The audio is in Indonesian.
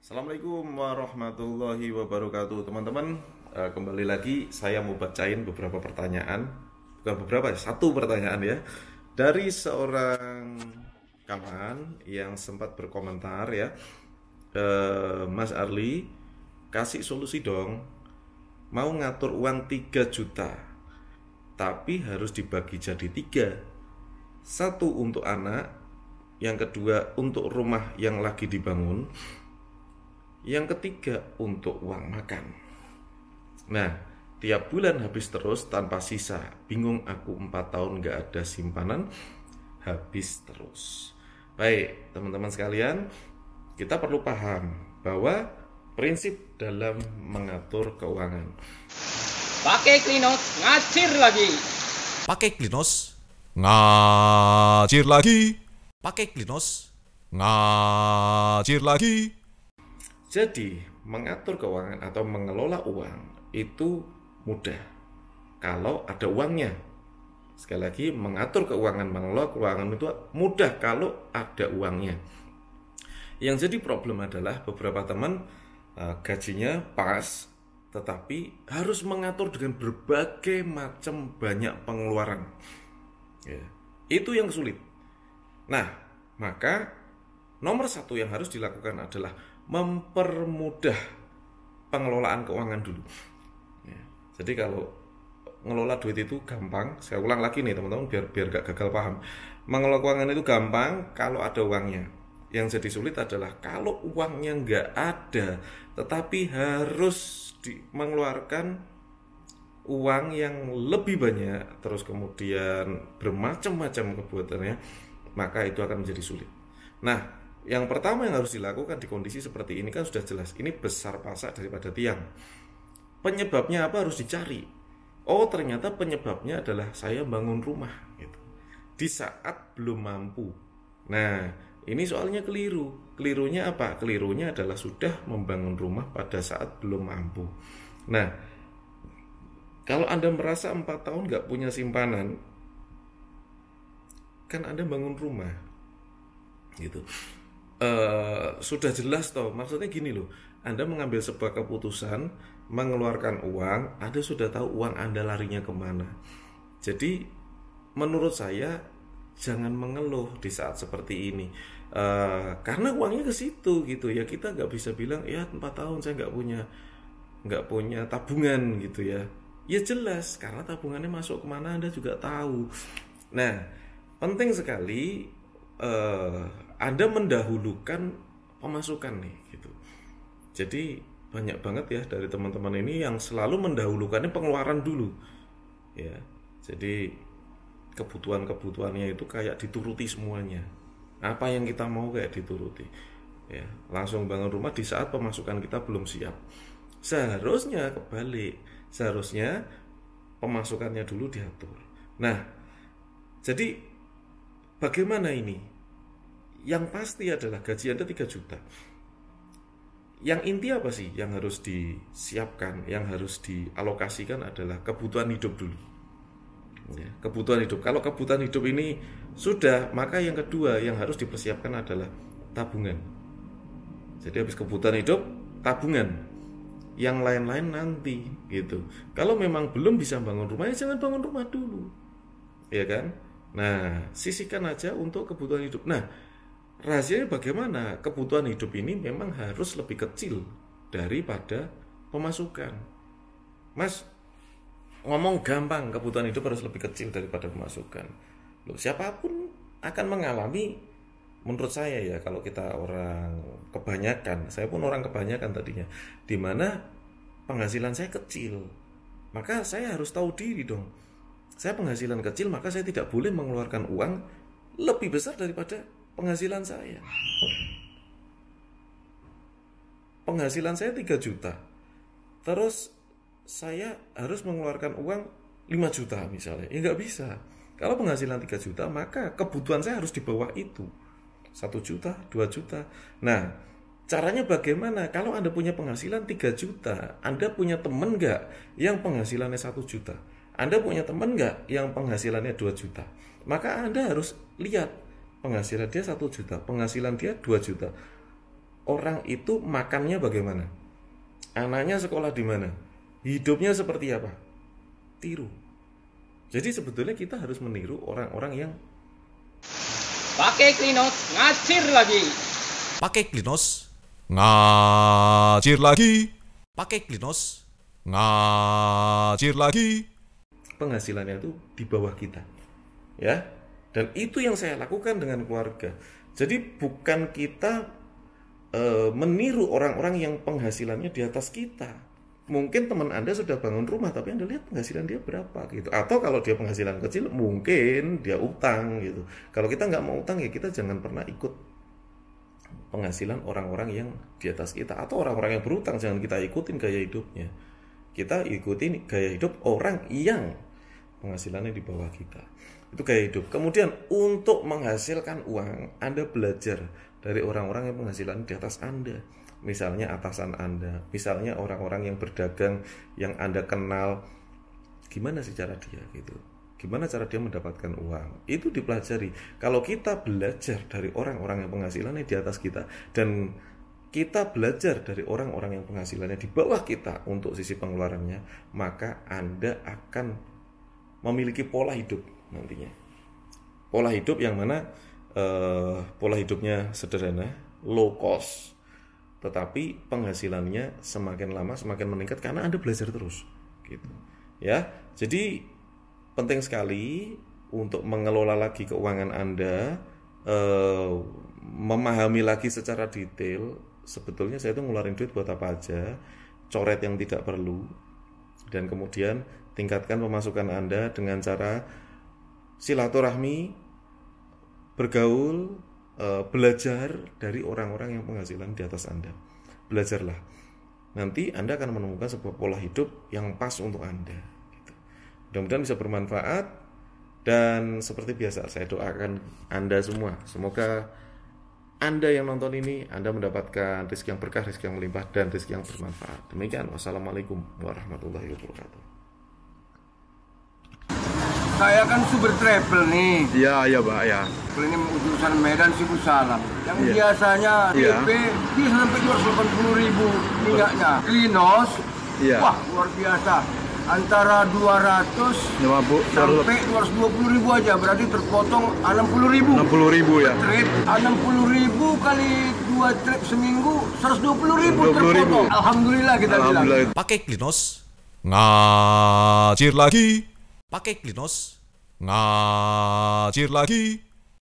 Assalamualaikum warahmatullahi wabarakatuh teman-teman eh, kembali lagi saya mau bacain beberapa pertanyaan bukan beberapa ya, satu pertanyaan ya dari seorang kawan yang sempat berkomentar ya eh, Mas Arli kasih solusi dong mau ngatur uang 3 juta tapi harus dibagi jadi tiga satu untuk anak yang kedua untuk rumah yang lagi dibangun yang ketiga untuk uang makan. Nah, tiap bulan habis terus tanpa sisa. Bingung aku 4 tahun gak ada simpanan, habis terus. Baik, teman-teman sekalian, kita perlu paham bahwa prinsip dalam mengatur keuangan. Pakai klinos, ngacir lagi. Pakai klinos, ngacir lagi. Pakai klinos, ngacir lagi. Jadi, mengatur keuangan atau mengelola uang itu mudah kalau ada uangnya. Sekali lagi, mengatur keuangan, mengelola keuangan itu mudah kalau ada uangnya. Yang jadi problem adalah beberapa teman eh, gajinya pas, tetapi harus mengatur dengan berbagai macam banyak pengeluaran. Ya, itu yang sulit. Nah, maka nomor satu yang harus dilakukan adalah mempermudah pengelolaan keuangan dulu. Ya. Jadi kalau ngelola duit itu gampang. Saya ulang lagi nih teman-teman biar biar gak gagal paham. Mengelola keuangan itu gampang kalau ada uangnya. Yang jadi sulit adalah kalau uangnya nggak ada, tetapi harus di, mengeluarkan uang yang lebih banyak, terus kemudian bermacam-macam kebuatannya, maka itu akan menjadi sulit. Nah, yang pertama yang harus dilakukan di kondisi seperti ini kan sudah jelas, ini besar pasak daripada tiang. Penyebabnya apa harus dicari. Oh, ternyata penyebabnya adalah saya bangun rumah gitu. Di saat belum mampu. Nah, ini soalnya keliru. Kelirunya apa? Kelirunya adalah sudah membangun rumah pada saat belum mampu. Nah, kalau Anda merasa 4 tahun nggak punya simpanan, kan Anda bangun rumah. Gitu uh, sudah jelas toh maksudnya gini loh anda mengambil sebuah keputusan mengeluarkan uang anda sudah tahu uang anda larinya kemana jadi menurut saya jangan mengeluh di saat seperti ini uh, karena uangnya ke situ gitu ya kita nggak bisa bilang ya empat tahun saya nggak punya nggak punya tabungan gitu ya ya jelas karena tabungannya masuk kemana anda juga tahu nah penting sekali uh, Anda mendahulukan pemasukan nih gitu. Jadi banyak banget ya dari teman-teman ini yang selalu mendahulukannya pengeluaran dulu. Ya. Jadi kebutuhan-kebutuhannya itu kayak dituruti semuanya. Apa yang kita mau kayak dituruti. Ya, langsung bangun rumah di saat pemasukan kita belum siap. Seharusnya kebalik. Seharusnya pemasukannya dulu diatur. Nah, jadi bagaimana ini? Yang pasti adalah gaji Anda 3 juta. Yang inti apa sih yang harus disiapkan, yang harus dialokasikan adalah kebutuhan hidup dulu. Ya, kebutuhan hidup. Kalau kebutuhan hidup ini sudah, maka yang kedua yang harus dipersiapkan adalah tabungan. Jadi habis kebutuhan hidup, tabungan. Yang lain-lain nanti gitu. Kalau memang belum bisa bangun rumah, ya jangan bangun rumah dulu. Ya kan? Nah, sisihkan aja untuk kebutuhan hidup. Nah, Rahasianya bagaimana? Kebutuhan hidup ini memang harus lebih kecil daripada pemasukan. Mas, ngomong gampang, kebutuhan hidup harus lebih kecil daripada pemasukan. Loh, siapapun akan mengalami menurut saya ya kalau kita orang kebanyakan, saya pun orang kebanyakan tadinya, di mana penghasilan saya kecil. Maka saya harus tahu diri dong. Saya penghasilan kecil, maka saya tidak boleh mengeluarkan uang lebih besar daripada penghasilan saya. Penghasilan saya 3 juta. Terus saya harus mengeluarkan uang 5 juta misalnya. Ya nggak bisa. Kalau penghasilan 3 juta, maka kebutuhan saya harus di bawah itu. 1 juta, 2 juta. Nah, caranya bagaimana? Kalau Anda punya penghasilan 3 juta, Anda punya teman nggak yang penghasilannya 1 juta? Anda punya teman nggak yang penghasilannya 2 juta? Maka Anda harus lihat penghasilan dia satu juta, penghasilan dia 2 juta. Orang itu makannya bagaimana? Anaknya sekolah di mana? Hidupnya seperti apa? Tiru. Jadi sebetulnya kita harus meniru orang-orang yang pakai klinos ngacir lagi. Pakai klinos ngacir lagi. Pakai klinos ngacir lagi. Penghasilannya itu di bawah kita. Ya, dan itu yang saya lakukan dengan keluarga. Jadi bukan kita e, meniru orang-orang yang penghasilannya di atas kita mungkin teman Anda sudah bangun rumah tapi Anda lihat penghasilan dia berapa gitu atau kalau dia penghasilan kecil mungkin dia utang gitu kalau kita nggak mau utang ya kita jangan pernah ikut penghasilan orang-orang yang di atas kita atau orang-orang yang berutang jangan kita ikutin gaya hidupnya kita ikutin gaya hidup orang yang penghasilannya di bawah kita itu gaya hidup. Kemudian untuk menghasilkan uang, Anda belajar dari orang-orang yang penghasilan di atas Anda. Misalnya atasan Anda, misalnya orang-orang yang berdagang yang Anda kenal. Gimana sih cara dia gitu? Gimana cara dia mendapatkan uang? Itu dipelajari. Kalau kita belajar dari orang-orang yang penghasilannya di atas kita dan kita belajar dari orang-orang yang penghasilannya di bawah kita untuk sisi pengeluarannya, maka Anda akan memiliki pola hidup nantinya. Pola hidup yang mana eh, pola hidupnya sederhana, low cost, tetapi penghasilannya semakin lama semakin meningkat karena Anda belajar terus gitu. Ya. Jadi penting sekali untuk mengelola lagi keuangan Anda eh, memahami lagi secara detail sebetulnya saya itu ngeluarin duit buat apa aja, coret yang tidak perlu, dan kemudian tingkatkan pemasukan Anda dengan cara silaturahmi, bergaul, eh, belajar dari orang-orang yang penghasilan di atas Anda. Belajarlah. Nanti Anda akan menemukan sebuah pola hidup yang pas untuk Anda. Gitu. Mudah-mudahan bisa bermanfaat dan seperti biasa saya doakan Anda semua. Semoga anda yang nonton ini, Anda mendapatkan rezeki yang berkah, rezeki yang melimpah, dan rezeki yang bermanfaat. Demikian, wassalamualaikum warahmatullahi wabarakatuh. Saya kan super travel nih. Iya, iya, Pak, ya. Ini urusan Medan Sibu Salam. Yang ya. biasanya ya. DP bisa sampai 280 ribu minyaknya. Klinos, ya. wah luar biasa antara 200 50, sampai 220 ribu aja berarti terpotong 60 ribu 60 ribu ya trip 60 ribu kali dua trip seminggu 120 ribu 20 terpotong ribu. Alhamdulillah kita Alhamdulillah. bilang pakai klinos ngacir lagi pakai Klinos ngajir lagi